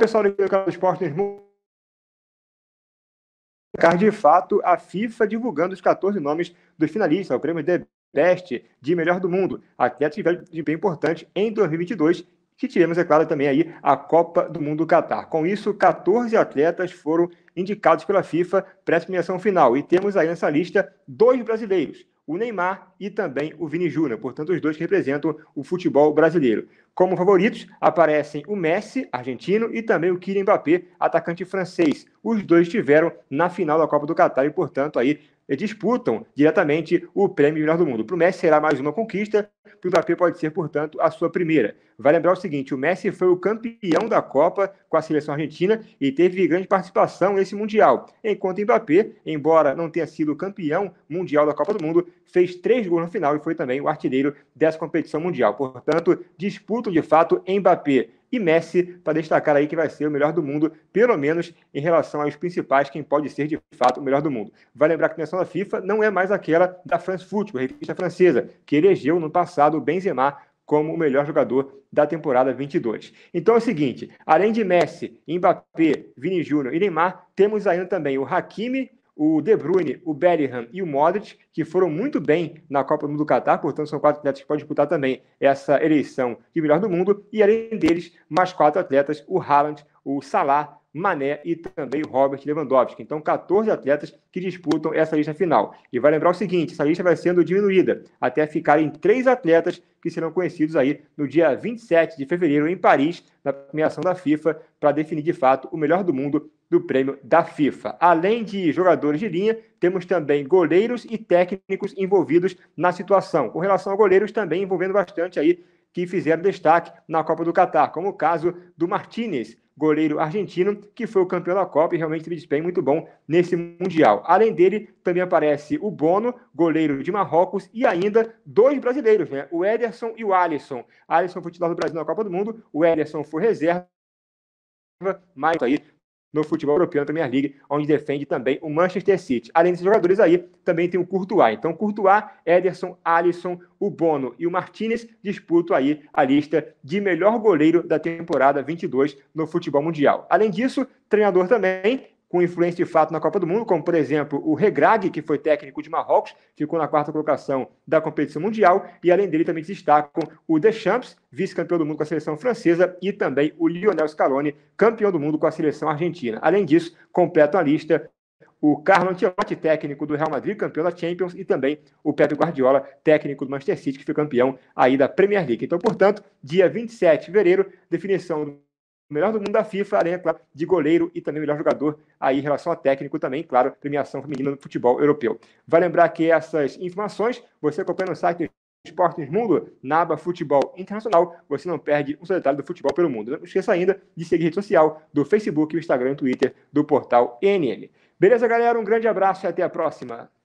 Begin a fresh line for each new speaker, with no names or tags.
pessoal do Mercado Esporte News de fato a FIFA divulgando os 14 nomes dos finalistas ao prêmio The Best de melhor do mundo, atletas de tiveram desempenho importante em 2022 que tivemos, é claro, também aí a Copa do Mundo do Catar. Com isso, 14 atletas foram indicados pela FIFA para essa premiação final e temos aí nessa lista dois brasileiros, o Neymar e também o Vini Júnior, portanto, os dois que representam o futebol brasileiro. Como favoritos aparecem o Messi, argentino, e também o Kylian Mbappé, atacante francês os dois estiveram na final da Copa do Catar e, portanto, aí eh, disputam diretamente o prêmio melhor do mundo. Para o Messi será mais uma conquista, para o Mbappé pode ser, portanto, a sua primeira. Vai lembrar o seguinte, o Messi foi o campeão da Copa com a seleção argentina e teve grande participação nesse Mundial, enquanto o Mbappé, embora não tenha sido campeão mundial da Copa do Mundo, fez três gols no final e foi também o artilheiro dessa competição mundial. Portanto, disputam de fato Mbappé e Messi, para destacar aí que vai ser o melhor do mundo, pelo menos em relação aos principais, quem pode ser de fato o melhor do mundo. Vai lembrar que a seleção da FIFA não é mais aquela da France Football, revista francesa, que elegeu no passado o Benzema como o melhor jogador da temporada 22. Então é o seguinte, além de Messi, Mbappé, Vini Júnior e Neymar, temos ainda também o Hakimi, o De Bruyne, o Bellingham e o Modric, que foram muito bem na Copa do Mundo do Catar, portanto são quatro atletas que podem disputar também essa eleição de melhor do mundo, e além deles, mais quatro atletas, o Haaland, o Salah, Mané e também o Robert Lewandowski. Então, 14 atletas que disputam essa lista final. E vai lembrar o seguinte: essa lista vai sendo diminuída até ficarem três atletas que serão conhecidos aí no dia 27 de fevereiro em Paris, na premiação da FIFA, para definir de fato o melhor do mundo do prêmio da FIFA. Além de jogadores de linha, temos também goleiros e técnicos envolvidos na situação. Com relação a goleiros, também envolvendo bastante aí que fizeram destaque na Copa do Catar, como o caso do Martinez, goleiro argentino, que foi o campeão da Copa e realmente teve desempenho muito bom nesse Mundial. Além dele, também aparece o Bono, goleiro de Marrocos, e ainda dois brasileiros, né? o Ederson e o Alisson. Alisson foi titular do Brasil na Copa do Mundo, o Ederson foi reserva, mas aí no futebol europeu, na Premier League, onde defende também o Manchester City. Além desses jogadores aí, também tem o Courtois. Então, Courtois, Ederson, Alisson, o Bono e o Martinez disputam aí a lista de melhor goleiro da temporada 22 no futebol mundial. Além disso, treinador também com influência de fato na Copa do Mundo, como por exemplo o Regrag, que foi técnico de Marrocos, ficou na quarta colocação da competição mundial, e além dele também destacam o Deschamps, vice-campeão do mundo com a seleção francesa, e também o Lionel Scaloni, campeão do mundo com a seleção argentina. Além disso, completam a lista o Carlo Ancelotti, técnico do Real Madrid, campeão da Champions, e também o Pepe Guardiola, técnico do Manchester City, que foi campeão aí da Premier League. Então, portanto, dia 27 de fevereiro, definição do o melhor do mundo da FIFA, além, é claro, de goleiro e também melhor jogador aí em relação a técnico também, claro, premiação feminina no futebol europeu. Vai lembrar que essas informações você acompanha no site Esportes Mundo, na aba Futebol Internacional, você não perde um só detalhe do futebol pelo mundo. Não esqueça ainda de seguir a rede social do Facebook, Instagram e Twitter do portal NN. Beleza, galera? Um grande abraço e até a próxima!